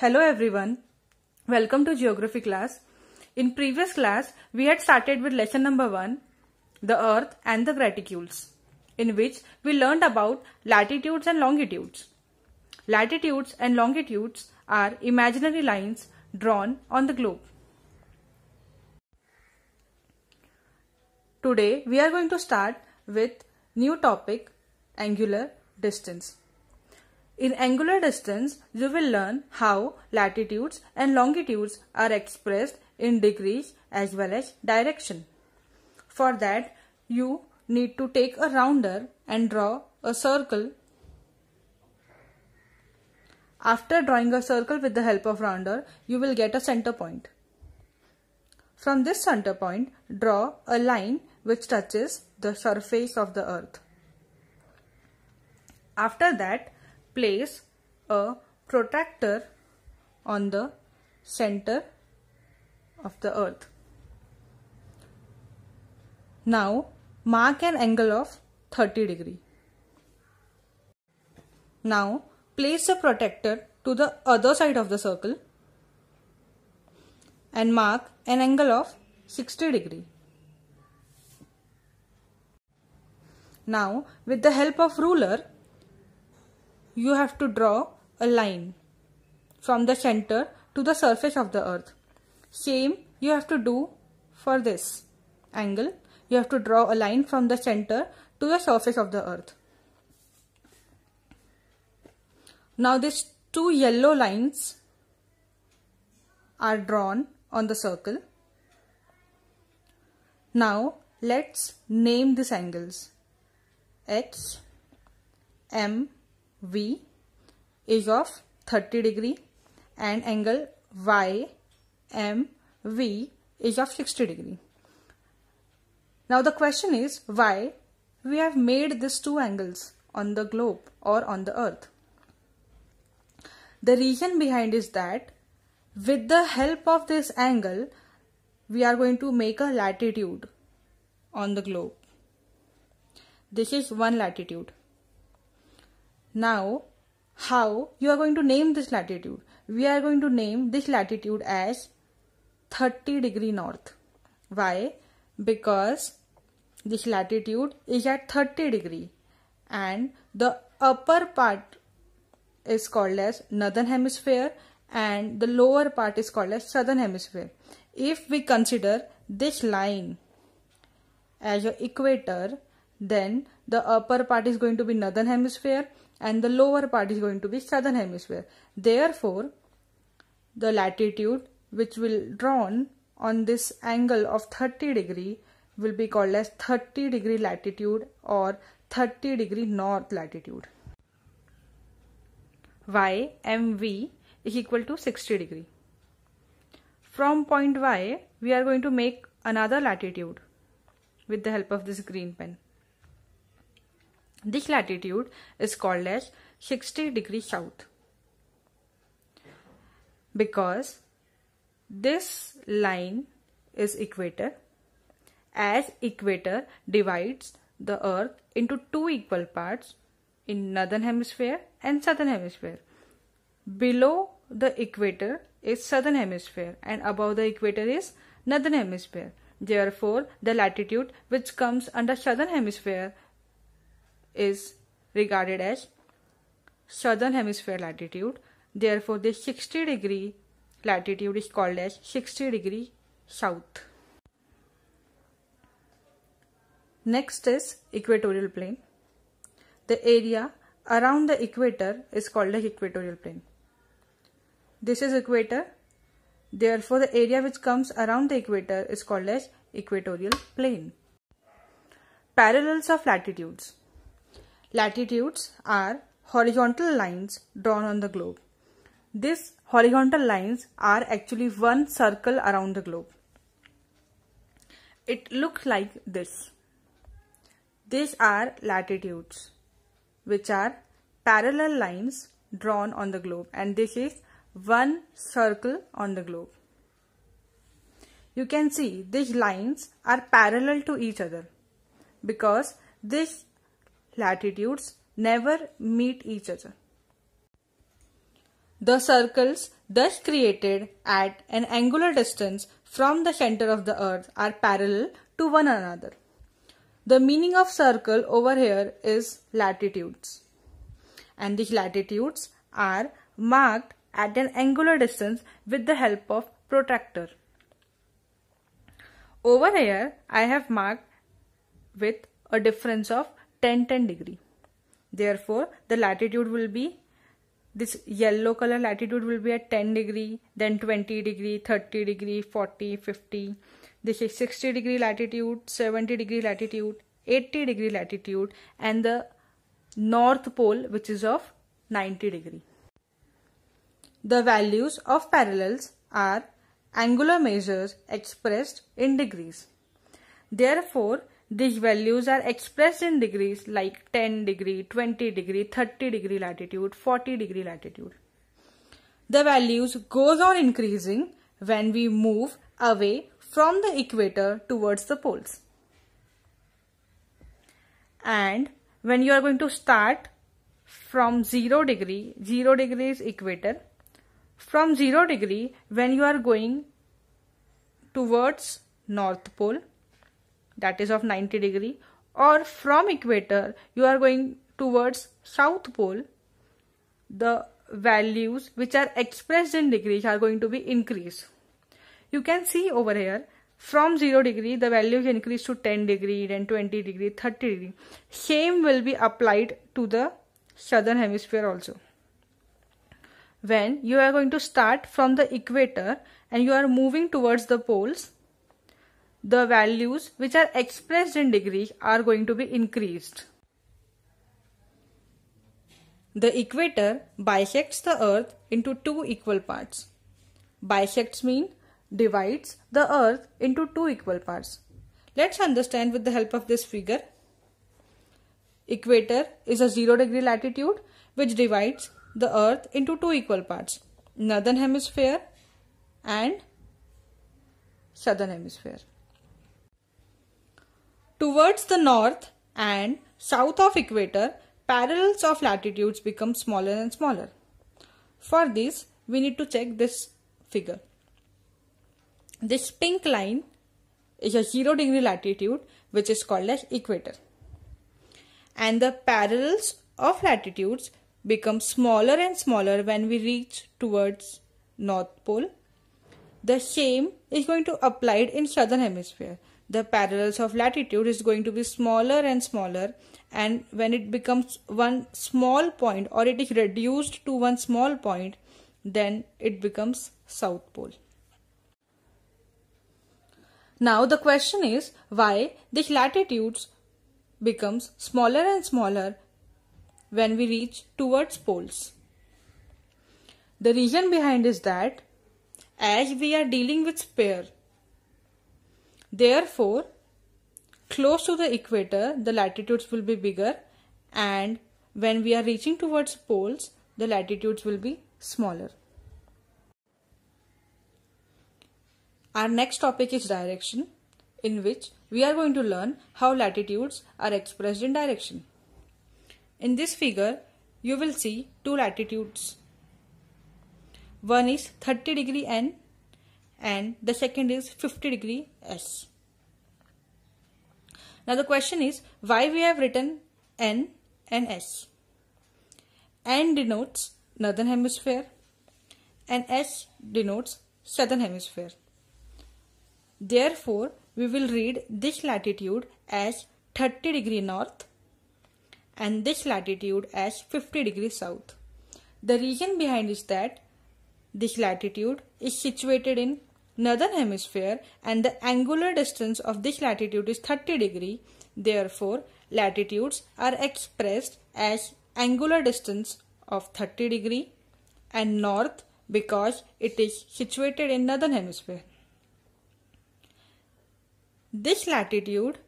Hello everyone. Welcome to geography class. In previous class, we had started with lesson number 1, the earth and the graticules, in which we learned about latitudes and longitudes. Latitudes and longitudes are imaginary lines drawn on the globe. Today, we are going to start with new topic, angular distance. In angular distance, you will learn how latitudes and longitudes are expressed in degrees as well as direction. For that, you need to take a rounder and draw a circle. After drawing a circle with the help of rounder, you will get a center point. From this center point, draw a line which touches the surface of the earth. After that, place a protractor on the center of the earth. Now mark an angle of 30 degree. Now place a protector to the other side of the circle and mark an angle of 60 degree. Now with the help of ruler you have to draw a line from the center to the surface of the earth. Same you have to do for this angle. You have to draw a line from the center to the surface of the earth. Now these two yellow lines are drawn on the circle. Now let's name these angles. X, M, V is of 30 degree and angle YMV is of 60 degree. Now the question is why we have made these two angles on the globe or on the earth. The reason behind is that with the help of this angle we are going to make a latitude on the globe. This is one latitude now, how you are going to name this latitude? We are going to name this latitude as 30 degree north. Why? Because this latitude is at 30 degree and the upper part is called as northern hemisphere and the lower part is called as southern hemisphere. If we consider this line as your equator, then the upper part is going to be northern hemisphere and the lower part is going to be southern hemisphere. Therefore, the latitude which will drawn on this angle of 30 degree will be called as 30 degree latitude or 30 degree north latitude. Y MV is equal to 60 degree. From point Y, we are going to make another latitude with the help of this green pen. This latitude is called as 60 degree south because this line is equator as equator divides the earth into two equal parts in northern hemisphere and southern hemisphere. Below the equator is southern hemisphere and above the equator is northern hemisphere. Therefore, the latitude which comes under southern hemisphere is regarded as southern hemisphere latitude. Therefore, this 60 degree latitude is called as 60 degree south. Next is equatorial plane. The area around the equator is called as equatorial plane. This is equator. Therefore, the area which comes around the equator is called as equatorial plane. Parallels of latitudes. Latitudes are horizontal lines drawn on the globe. These horizontal lines are actually one circle around the globe. It looks like this. These are latitudes which are parallel lines drawn on the globe and this is one circle on the globe. You can see these lines are parallel to each other because this latitudes never meet each other. The circles thus created at an angular distance from the center of the earth are parallel to one another. The meaning of circle over here is latitudes. And these latitudes are marked at an angular distance with the help of protractor. Over here I have marked with a difference of 10 10 degree therefore the latitude will be this yellow color latitude will be at 10 degree then 20 degree 30 degree 40 50 this is 60 degree latitude 70 degree latitude 80 degree latitude and the north pole which is of 90 degree the values of parallels are angular measures expressed in degrees therefore these values are expressed in degrees like 10 degree, 20 degree, 30 degree latitude, 40 degree latitude. The values goes on increasing when we move away from the equator towards the poles. And when you are going to start from 0 degree, 0 degree is equator. From 0 degree, when you are going towards North Pole, that is of 90 degree or from equator you are going towards south pole the values which are expressed in degrees are going to be increased you can see over here from 0 degree the value is increase to 10 degree then 20 degree 30 degree same will be applied to the southern hemisphere also when you are going to start from the equator and you are moving towards the poles the values which are expressed in degree are going to be increased. The equator bisects the earth into two equal parts. Bisects mean divides the earth into two equal parts. Let's understand with the help of this figure. Equator is a 0 degree latitude which divides the earth into two equal parts. Northern hemisphere and southern hemisphere. Towards the north and south of equator, parallels of latitudes become smaller and smaller. For this, we need to check this figure. This pink line is a 0 degree latitude which is called as equator. And the parallels of latitudes become smaller and smaller when we reach towards North Pole. The same is going to apply in southern hemisphere the parallels of latitude is going to be smaller and smaller and when it becomes one small point or it is reduced to one small point then it becomes south pole. Now the question is why the latitudes becomes smaller and smaller when we reach towards poles. The reason behind is that as we are dealing with sphere Therefore, close to the equator, the latitudes will be bigger and when we are reaching towards poles, the latitudes will be smaller. Our next topic is direction, in which we are going to learn how latitudes are expressed in direction. In this figure, you will see two latitudes. One is 30 degree and and the second is 50 degree S. Now the question is why we have written N and S. N denotes northern hemisphere and S denotes southern hemisphere. Therefore, we will read this latitude as 30 degree north and this latitude as 50 degree south. The reason behind is that this latitude is situated in northern hemisphere and the angular distance of this latitude is 30 degree. Therefore, latitudes are expressed as angular distance of 30 degree and north because it is situated in northern hemisphere. This latitude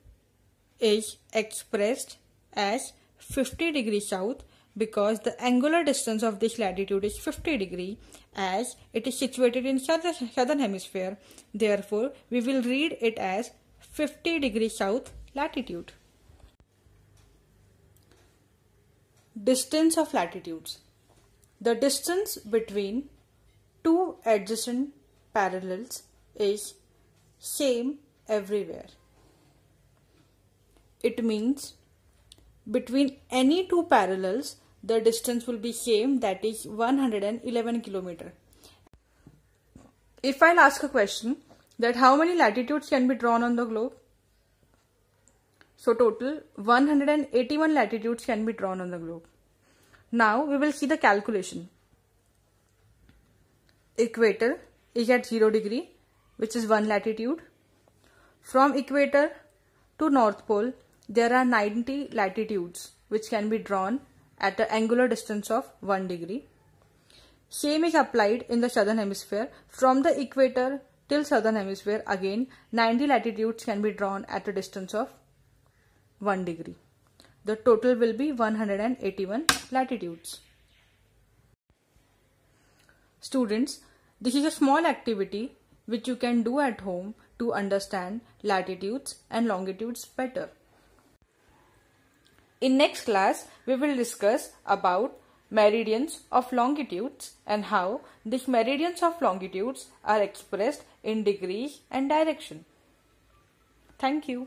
is expressed as 50 degree south because the angular distance of this latitude is 50 degree as it is situated in southern, southern hemisphere. Therefore, we will read it as 50 degree south latitude. Distance of latitudes. The distance between two adjacent parallels is same everywhere. It means between any two parallels, the distance will be same that is 111 kilometer. If I'll ask a question that how many latitudes can be drawn on the globe? So total 181 latitudes can be drawn on the globe. Now we will see the calculation. Equator is at 0 degree which is 1 latitude. From equator to north pole there are 90 latitudes which can be drawn at an angular distance of 1 degree. Same is applied in the southern hemisphere. From the equator till southern hemisphere again 90 latitudes can be drawn at a distance of 1 degree. The total will be 181 latitudes. Students, this is a small activity which you can do at home to understand latitudes and longitudes better. In next class, we will discuss about meridians of longitudes and how these meridians of longitudes are expressed in degrees and direction. Thank you.